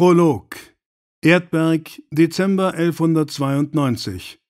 Prolog Erdberg, Dezember 1192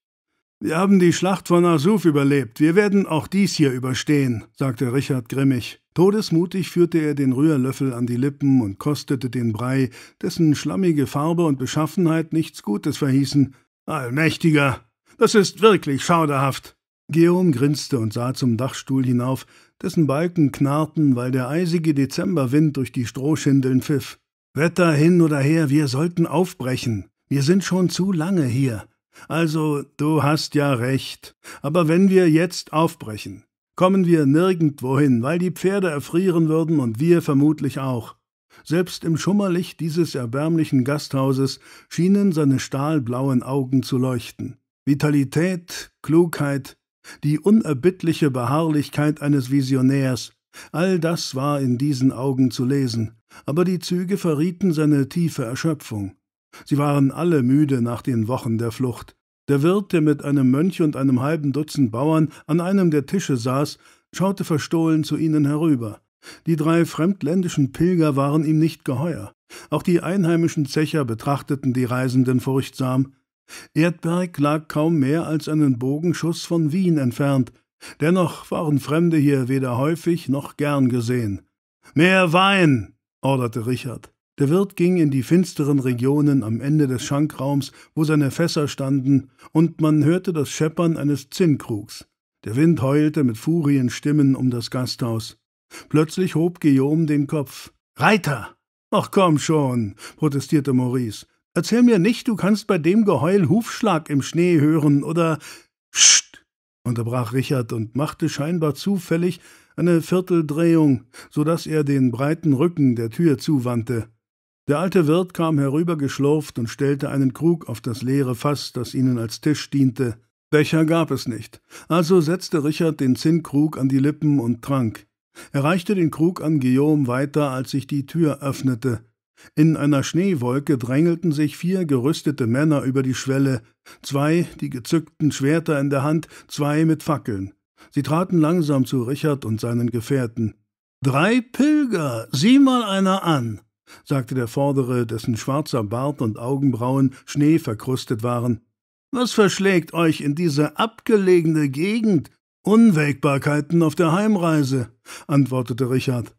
Wir haben die Schlacht von Asuf überlebt, wir werden auch dies hier überstehen, sagte Richard grimmig. Todesmutig führte er den Rührlöffel an die Lippen und kostete den Brei, dessen schlammige Farbe und Beschaffenheit nichts Gutes verhießen. Allmächtiger, das ist wirklich schauderhaft. Geom grinste und sah zum Dachstuhl hinauf, dessen Balken knarrten, weil der eisige Dezemberwind durch die Strohschindeln pfiff. Wetter hin oder her, wir sollten aufbrechen. Wir sind schon zu lange hier. Also, du hast ja recht. Aber wenn wir jetzt aufbrechen, kommen wir nirgendwohin, weil die Pferde erfrieren würden und wir vermutlich auch. Selbst im Schummerlicht dieses erbärmlichen Gasthauses schienen seine stahlblauen Augen zu leuchten. Vitalität, Klugheit, die unerbittliche Beharrlichkeit eines Visionärs, all das war in diesen Augen zu lesen, aber die Züge verrieten seine tiefe Erschöpfung. Sie waren alle müde nach den Wochen der Flucht. Der Wirt, der mit einem Mönch und einem halben Dutzend Bauern an einem der Tische saß, schaute verstohlen zu ihnen herüber. Die drei fremdländischen Pilger waren ihm nicht geheuer. Auch die einheimischen Zecher betrachteten die Reisenden furchtsam. Erdberg lag kaum mehr als einen Bogenschuss von Wien entfernt. Dennoch waren Fremde hier weder häufig noch gern gesehen. Mehr Wein! orderte Richard. Der Wirt ging in die finsteren Regionen am Ende des Schankraums, wo seine Fässer standen, und man hörte das Scheppern eines Zinnkrugs. Der Wind heulte mit Furienstimmen um das Gasthaus. Plötzlich hob Guillaume den Kopf. Reiter! Ach komm schon, protestierte Maurice. Erzähl mir nicht, du kannst bei dem Geheul Hufschlag im Schnee hören oder. Psst! unterbrach Richard und machte scheinbar zufällig eine Vierteldrehung, so daß er den breiten Rücken der Tür zuwandte. Der alte Wirt kam herübergeschlurft und stellte einen Krug auf das leere Fass, das ihnen als Tisch diente. Becher gab es nicht, also setzte Richard den Zinnkrug an die Lippen und trank. Er reichte den Krug an Guillaume weiter, als sich die Tür öffnete. In einer Schneewolke drängelten sich vier gerüstete Männer über die Schwelle, zwei die gezückten Schwerter in der Hand, zwei mit Fackeln. Sie traten langsam zu Richard und seinen Gefährten. Drei Pilger, sieh mal einer an, sagte der Vordere, dessen schwarzer Bart und Augenbrauen schneeverkrustet waren. Was verschlägt euch in diese abgelegene Gegend? Unwägbarkeiten auf der Heimreise, antwortete Richard.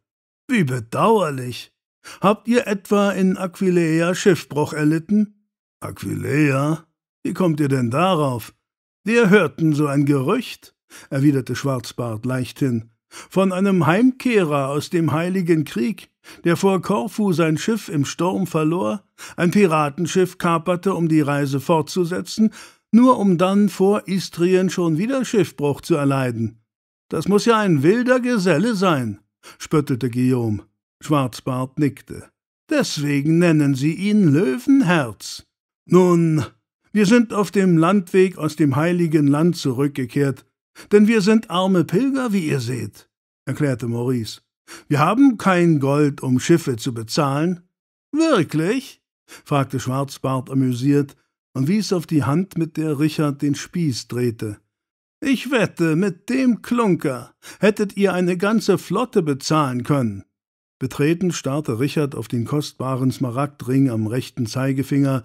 Wie bedauerlich. Habt ihr etwa in Aquileia Schiffbruch erlitten? Aquileia? Wie kommt ihr denn darauf? Wir hörten so ein Gerücht erwiderte Schwarzbart leichthin, von einem Heimkehrer aus dem Heiligen Krieg, der vor Korfu sein Schiff im Sturm verlor, ein Piratenschiff kaperte, um die Reise fortzusetzen, nur um dann vor Istrien schon wieder Schiffbruch zu erleiden. Das muß ja ein wilder Geselle sein, spöttelte Guillaume. Schwarzbart nickte. Deswegen nennen sie ihn Löwenherz. Nun, wir sind auf dem Landweg aus dem heiligen Land zurückgekehrt, denn wir sind arme Pilger, wie ihr seht, erklärte Maurice. Wir haben kein Gold, um Schiffe zu bezahlen. Wirklich? fragte Schwarzbart amüsiert und wies auf die Hand, mit der Richard den Spieß drehte. Ich wette, mit dem Klunker hättet ihr eine ganze Flotte bezahlen können. Betreten starrte Richard auf den kostbaren Smaragdring am rechten Zeigefinger,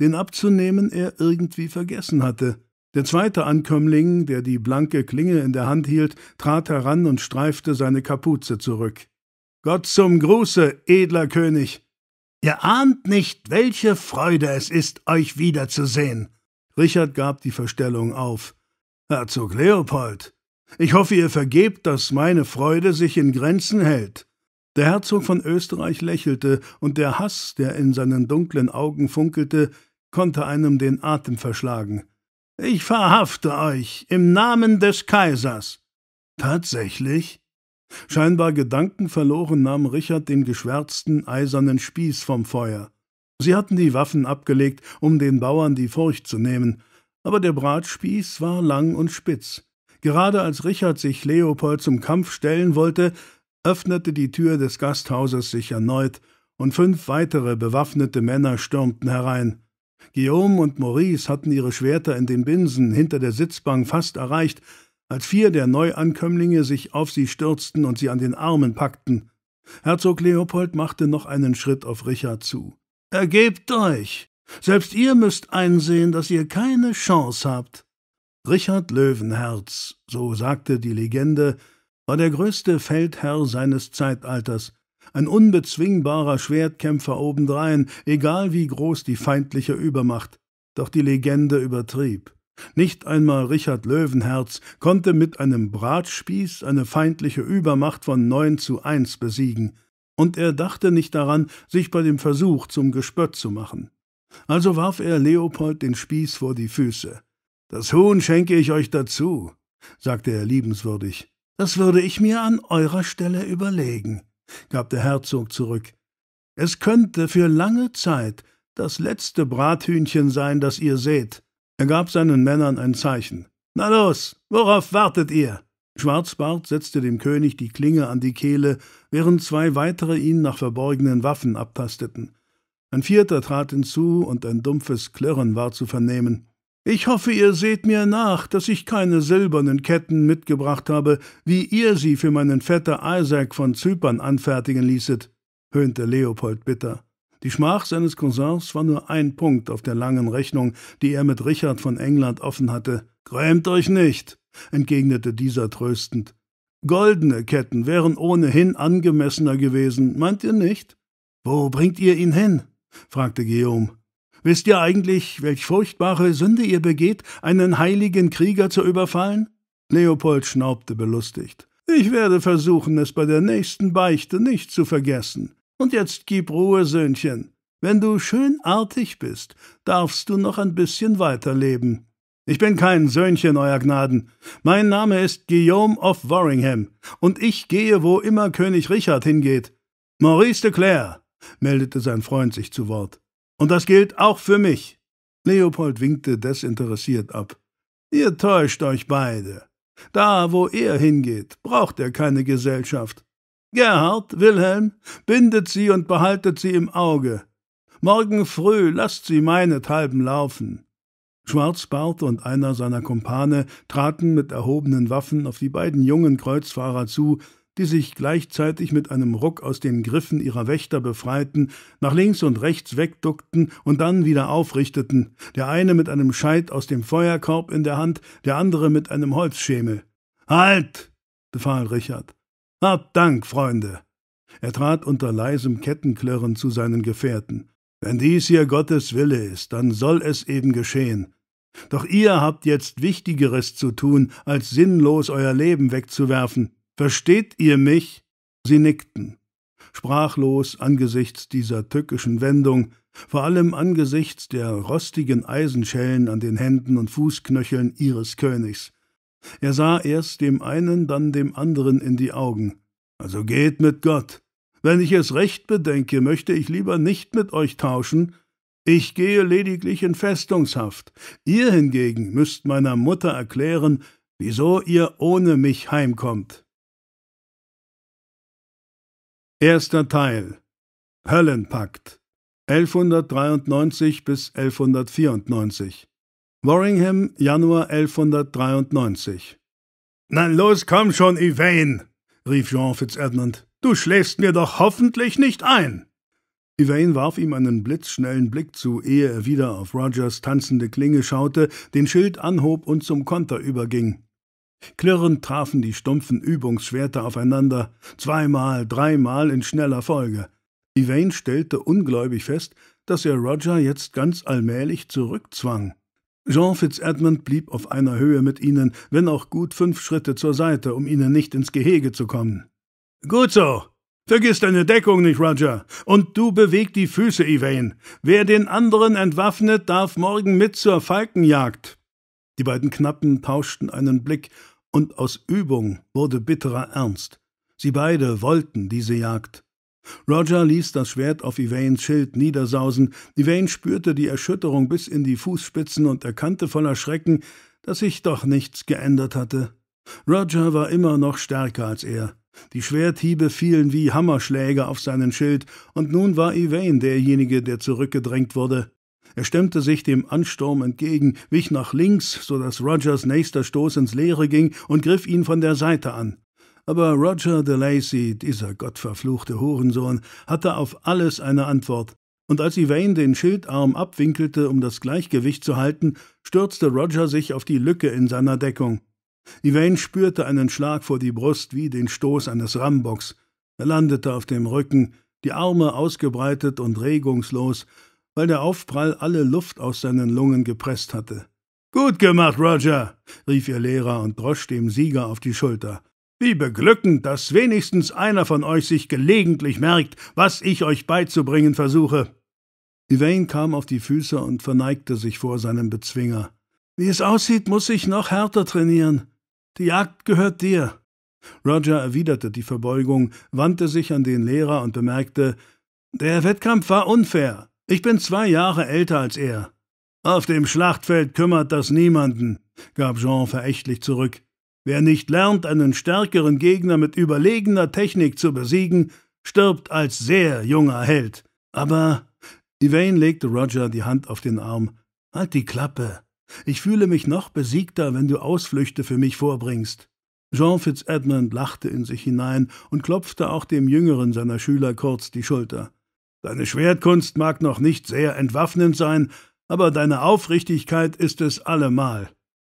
den abzunehmen er irgendwie vergessen hatte. Der zweite Ankömmling, der die blanke Klinge in der Hand hielt, trat heran und streifte seine Kapuze zurück. Gott zum Gruße, edler König! Ihr ahnt nicht, welche Freude es ist, euch wiederzusehen! Richard gab die Verstellung auf. Herzog Leopold, ich hoffe, ihr vergebt, dass meine Freude sich in Grenzen hält. Der Herzog von Österreich lächelte, und der Hass, der in seinen dunklen Augen funkelte, konnte einem den Atem verschlagen. Ich verhafte euch im Namen des Kaisers. Tatsächlich? Scheinbar gedankenverloren nahm Richard den geschwärzten eisernen Spieß vom Feuer. Sie hatten die Waffen abgelegt, um den Bauern die Furcht zu nehmen, aber der Bratspieß war lang und spitz. Gerade als Richard sich Leopold zum Kampf stellen wollte, öffnete die Tür des Gasthauses sich erneut, und fünf weitere bewaffnete Männer stürmten herein. Guillaume und Maurice hatten ihre Schwerter in den Binsen hinter der Sitzbank fast erreicht, als vier der Neuankömmlinge sich auf sie stürzten und sie an den Armen packten. Herzog Leopold machte noch einen Schritt auf Richard zu. Ergebt euch! Selbst ihr müsst einsehen, dass ihr keine Chance habt. Richard Löwenherz, so sagte die Legende, war der größte Feldherr seines Zeitalters, ein unbezwingbarer Schwertkämpfer obendrein, egal wie groß die feindliche Übermacht. Doch die Legende übertrieb. Nicht einmal Richard Löwenherz konnte mit einem Bratspieß eine feindliche Übermacht von 9 zu 1 besiegen. Und er dachte nicht daran, sich bei dem Versuch zum Gespött zu machen. Also warf er Leopold den Spieß vor die Füße. Das Huhn schenke ich euch dazu, sagte er liebenswürdig. Das würde ich mir an eurer Stelle überlegen gab der Herzog zurück. Es könnte für lange Zeit das letzte Brathühnchen sein, das ihr seht. Er gab seinen Männern ein Zeichen. Na los, worauf wartet ihr? Schwarzbart setzte dem König die Klinge an die Kehle, während zwei weitere ihn nach verborgenen Waffen abtasteten. Ein vierter trat hinzu und ein dumpfes Klirren war zu vernehmen. Ich hoffe, ihr seht mir nach, dass ich keine silbernen Ketten mitgebracht habe, wie ihr sie für meinen Vetter Isaac von Zypern anfertigen ließet, höhnte Leopold bitter. Die Schmach seines Cousins war nur ein Punkt auf der langen Rechnung, die er mit Richard von England offen hatte. Grämt euch nicht, entgegnete dieser tröstend. Goldene Ketten wären ohnehin angemessener gewesen, meint ihr nicht? Wo bringt ihr ihn hin? fragte Guillaume. Wisst ihr eigentlich, welch furchtbare Sünde ihr begeht, einen heiligen Krieger zu überfallen? Leopold schnaubte belustigt. Ich werde versuchen, es bei der nächsten Beichte nicht zu vergessen. Und jetzt gib Ruhe, Söhnchen. Wenn du schönartig bist, darfst du noch ein bisschen weiterleben. Ich bin kein Söhnchen, Euer Gnaden. Mein Name ist Guillaume of Warringham, und ich gehe, wo immer König Richard hingeht. Maurice de Clare, meldete sein Freund sich zu Wort. Und das gilt auch für mich. Leopold winkte desinteressiert ab. Ihr täuscht euch beide. Da, wo er hingeht, braucht er keine Gesellschaft. Gerhard, Wilhelm, bindet sie und behaltet sie im Auge. Morgen früh lasst sie meinethalben laufen. Schwarzbart und einer seiner Kumpane traten mit erhobenen Waffen auf die beiden jungen Kreuzfahrer zu, die sich gleichzeitig mit einem Ruck aus den Griffen ihrer Wächter befreiten, nach links und rechts wegduckten und dann wieder aufrichteten, der eine mit einem Scheit aus dem Feuerkorb in der Hand, der andere mit einem Holzschemel. Halt! befahl Richard. Habt Dank, Freunde! Er trat unter leisem Kettenklirren zu seinen Gefährten. Wenn dies hier Gottes Wille ist, dann soll es eben geschehen. Doch ihr habt jetzt Wichtigeres zu tun, als sinnlos euer Leben wegzuwerfen. Versteht ihr mich? Sie nickten, sprachlos angesichts dieser tückischen Wendung, vor allem angesichts der rostigen Eisenschellen an den Händen und Fußknöcheln ihres Königs. Er sah erst dem einen, dann dem anderen in die Augen. Also geht mit Gott. Wenn ich es recht bedenke, möchte ich lieber nicht mit euch tauschen. Ich gehe lediglich in Festungshaft. Ihr hingegen müsst meiner Mutter erklären, wieso ihr ohne mich heimkommt. Erster Teil Höllenpakt 1193 bis 1194 Warringham, Januar 1193 Na los, komm schon, Yvain, rief Jean Fitzedmund. Du schläfst mir doch hoffentlich nicht ein. Yvain warf ihm einen blitzschnellen Blick zu, ehe er wieder auf Rogers tanzende Klinge schaute, den Schild anhob und zum Konter überging. Klirrend trafen die stumpfen Übungsschwerter aufeinander, zweimal, dreimal in schneller Folge. Yvain stellte ungläubig fest, dass er Roger jetzt ganz allmählich zurückzwang. Jean Fitzedmund blieb auf einer Höhe mit ihnen, wenn auch gut fünf Schritte zur Seite, um ihnen nicht ins Gehege zu kommen. Gut so. Vergiss deine Deckung nicht, Roger. Und du beweg die Füße, Yvain. Wer den anderen entwaffnet, darf morgen mit zur Falkenjagd. Die beiden Knappen tauschten einen Blick, und aus Übung wurde bitterer Ernst. Sie beide wollten diese Jagd. Roger ließ das Schwert auf Ivains Schild niedersausen. Ivain spürte die Erschütterung bis in die Fußspitzen und erkannte voller Schrecken, dass sich doch nichts geändert hatte. Roger war immer noch stärker als er. Die Schwerthiebe fielen wie Hammerschläge auf seinen Schild, und nun war Ivain derjenige, der zurückgedrängt wurde. Er stemmte sich dem Ansturm entgegen, wich nach links, so dass Rogers nächster Stoß ins Leere ging und griff ihn von der Seite an. Aber Roger de Lacy, dieser gottverfluchte Hurensohn, hatte auf alles eine Antwort. Und als Yvain den Schildarm abwinkelte, um das Gleichgewicht zu halten, stürzte Roger sich auf die Lücke in seiner Deckung. Yvain spürte einen Schlag vor die Brust wie den Stoß eines Rambocks. Er landete auf dem Rücken, die Arme ausgebreitet und regungslos, weil der Aufprall alle Luft aus seinen Lungen gepresst hatte. Gut gemacht, Roger, rief ihr Lehrer und drosch dem Sieger auf die Schulter. Wie beglückend, dass wenigstens einer von euch sich gelegentlich merkt, was ich euch beizubringen versuche. Yvain kam auf die Füße und verneigte sich vor seinem Bezwinger. Wie es aussieht, muss ich noch härter trainieren. Die Jagd gehört dir. Roger erwiderte die Verbeugung, wandte sich an den Lehrer und bemerkte, der Wettkampf war unfair. Ich bin zwei Jahre älter als er. Auf dem Schlachtfeld kümmert das niemanden, gab Jean verächtlich zurück. Wer nicht lernt, einen stärkeren Gegner mit überlegener Technik zu besiegen, stirbt als sehr junger Held. Aber Yvain legte Roger die Hand auf den Arm. Halt die Klappe. Ich fühle mich noch besiegter, wenn du Ausflüchte für mich vorbringst. Jean Fitzedmund lachte in sich hinein und klopfte auch dem jüngeren seiner Schüler kurz die Schulter. Deine Schwertkunst mag noch nicht sehr entwaffnend sein, aber deine Aufrichtigkeit ist es allemal.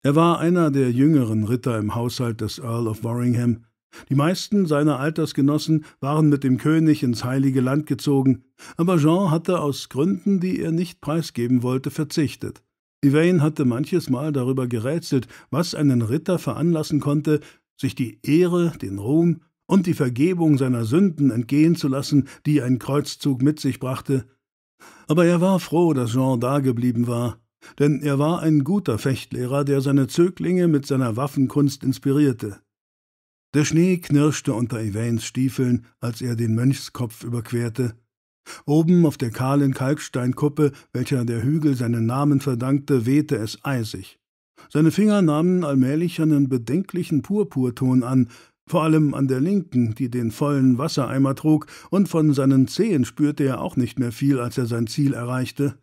Er war einer der jüngeren Ritter im Haushalt des Earl of Warringham. Die meisten seiner Altersgenossen waren mit dem König ins heilige Land gezogen, aber Jean hatte aus Gründen, die er nicht preisgeben wollte, verzichtet. Yvain hatte manches Mal darüber gerätselt, was einen Ritter veranlassen konnte, sich die Ehre, den Ruhm und die Vergebung seiner Sünden entgehen zu lassen, die ein Kreuzzug mit sich brachte. Aber er war froh, dass Jean dageblieben war, denn er war ein guter Fechtlehrer, der seine Zöglinge mit seiner Waffenkunst inspirierte. Der Schnee knirschte unter Evains Stiefeln, als er den Mönchskopf überquerte. Oben auf der kahlen Kalksteinkuppe, welcher der Hügel seinen Namen verdankte, wehte es eisig. Seine Finger nahmen allmählich einen bedenklichen Purpurton an, vor allem an der linken, die den vollen Wassereimer trug, und von seinen Zehen spürte er auch nicht mehr viel, als er sein Ziel erreichte.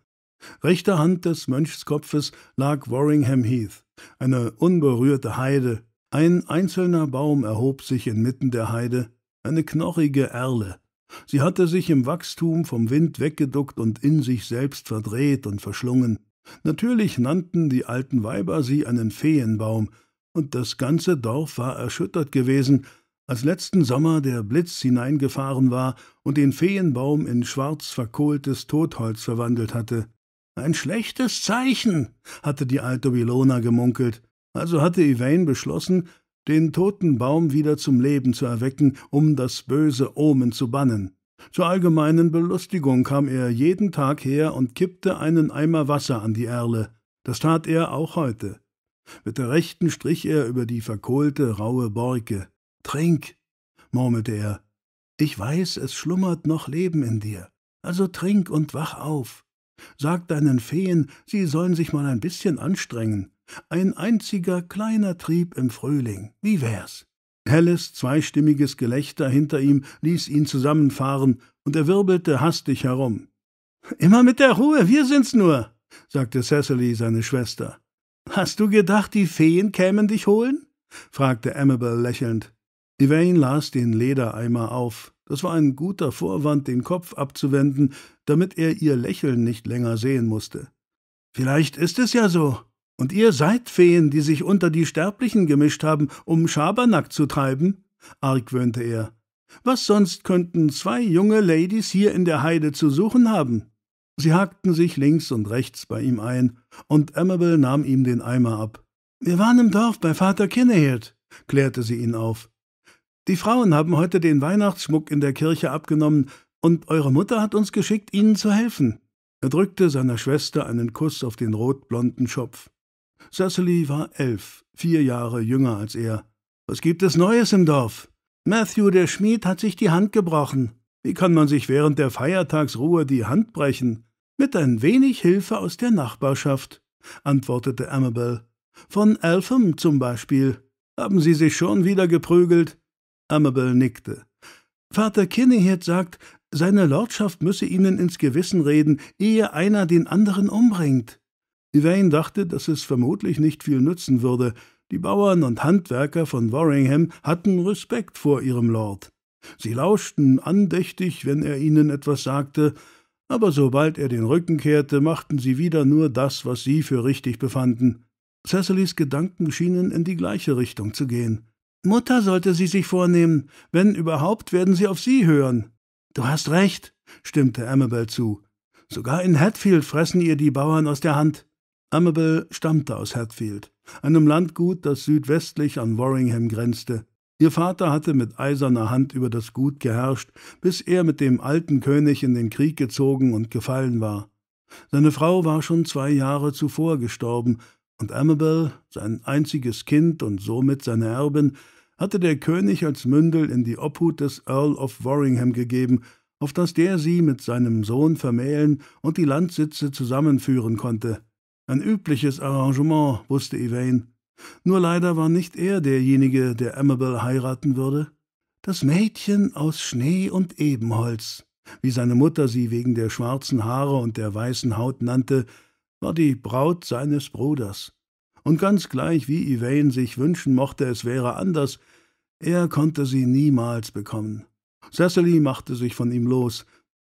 Rechter Hand des Mönchskopfes lag Warringham Heath, eine unberührte Heide. Ein einzelner Baum erhob sich inmitten der Heide, eine knochige Erle. Sie hatte sich im Wachstum vom Wind weggeduckt und in sich selbst verdreht und verschlungen. Natürlich nannten die alten Weiber sie einen Feenbaum, und das ganze Dorf war erschüttert gewesen, als letzten Sommer der Blitz hineingefahren war und den Feenbaum in schwarz verkohltes Totholz verwandelt hatte. Ein schlechtes Zeichen, hatte die alte Bilona gemunkelt. Also hatte Yvain beschlossen, den toten Baum wieder zum Leben zu erwecken, um das böse Omen zu bannen. Zur allgemeinen Belustigung kam er jeden Tag her und kippte einen Eimer Wasser an die Erle. Das tat er auch heute. Mit der rechten strich er über die verkohlte, raue Borke. Trink, murmelte er. Ich weiß, es schlummert noch Leben in dir. Also trink und wach auf. Sag deinen Feen, sie sollen sich mal ein bisschen anstrengen. Ein einziger kleiner Trieb im Frühling. Wie wär's? Helles, zweistimmiges Gelächter hinter ihm ließ ihn zusammenfahren, und er wirbelte hastig herum. Immer mit der Ruhe, wir sind's nur, sagte Cecily, seine Schwester. Hast du gedacht, die Feen kämen dich holen? fragte Amabel lächelnd. Yvain las den Ledereimer auf. Das war ein guter Vorwand, den Kopf abzuwenden, damit er ihr Lächeln nicht länger sehen musste. Vielleicht ist es ja so. Und ihr seid Feen, die sich unter die Sterblichen gemischt haben, um Schabernack zu treiben? argwöhnte er. Was sonst könnten zwei junge Ladies hier in der Heide zu suchen haben? Sie hakten sich links und rechts bei ihm ein, und Amabel nahm ihm den Eimer ab. Wir waren im Dorf bei Vater Kinnehild, klärte sie ihn auf. Die Frauen haben heute den Weihnachtsschmuck in der Kirche abgenommen, und eure Mutter hat uns geschickt, ihnen zu helfen. Er drückte seiner Schwester einen Kuss auf den rotblonden Schopf. Cecily war elf, vier Jahre jünger als er. Was gibt es Neues im Dorf? Matthew, der Schmied, hat sich die Hand gebrochen. Wie kann man sich während der Feiertagsruhe die Hand brechen? mit ein wenig Hilfe aus der Nachbarschaft, antwortete Amabel. Von Eltham zum Beispiel. Haben Sie sich schon wieder geprügelt? Amabel nickte. Vater Kinnehirt sagt, seine Lordschaft müsse ihnen ins Gewissen reden, ehe einer den anderen umbringt. Yvain dachte, dass es vermutlich nicht viel nützen würde. Die Bauern und Handwerker von Warringham hatten Respekt vor ihrem Lord. Sie lauschten andächtig, wenn er ihnen etwas sagte, aber sobald er den Rücken kehrte, machten sie wieder nur das, was sie für richtig befanden. Cecilys Gedanken schienen in die gleiche Richtung zu gehen. Mutter sollte sie sich vornehmen. Wenn überhaupt, werden sie auf sie hören. Du hast recht, stimmte Amabel zu. Sogar in Hatfield fressen ihr die Bauern aus der Hand. Amabel stammte aus Hatfield, einem Landgut, das südwestlich an Warringham grenzte. Ihr Vater hatte mit eiserner Hand über das Gut geherrscht, bis er mit dem alten König in den Krieg gezogen und gefallen war. Seine Frau war schon zwei Jahre zuvor gestorben, und Amabel, sein einziges Kind und somit seine Erbin, hatte der König als Mündel in die Obhut des Earl of Warringham gegeben, auf das der sie mit seinem Sohn vermählen und die Landsitze zusammenführen konnte. Ein übliches Arrangement, wusste Yvain. Nur leider war nicht er derjenige, der Amabel heiraten würde. Das Mädchen aus Schnee und Ebenholz, wie seine Mutter sie wegen der schwarzen Haare und der weißen Haut nannte, war die Braut seines Bruders. Und ganz gleich, wie Yvain sich wünschen mochte, es wäre anders, er konnte sie niemals bekommen. Cecily machte sich von ihm los.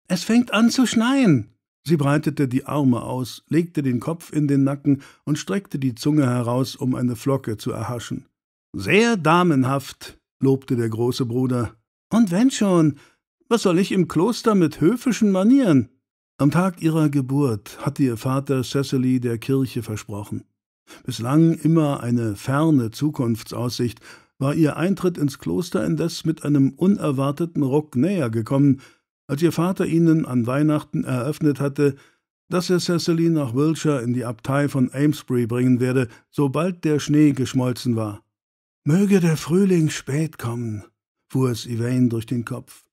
Es fängt an zu schneien, Sie breitete die Arme aus, legte den Kopf in den Nacken und streckte die Zunge heraus, um eine Flocke zu erhaschen. Sehr damenhaft, lobte der große Bruder. Und wenn schon, was soll ich im Kloster mit höfischen Manieren? Am Tag ihrer Geburt hatte ihr Vater Cecily der Kirche versprochen. Bislang immer eine ferne Zukunftsaussicht, war ihr Eintritt ins Kloster indes mit einem unerwarteten Ruck näher gekommen, als ihr Vater ihnen an Weihnachten eröffnet hatte, dass er Cecily nach Wiltshire in die Abtei von Amesbury bringen werde, sobald der Schnee geschmolzen war. Möge der Frühling spät kommen, fuhr es Yvain durch den Kopf.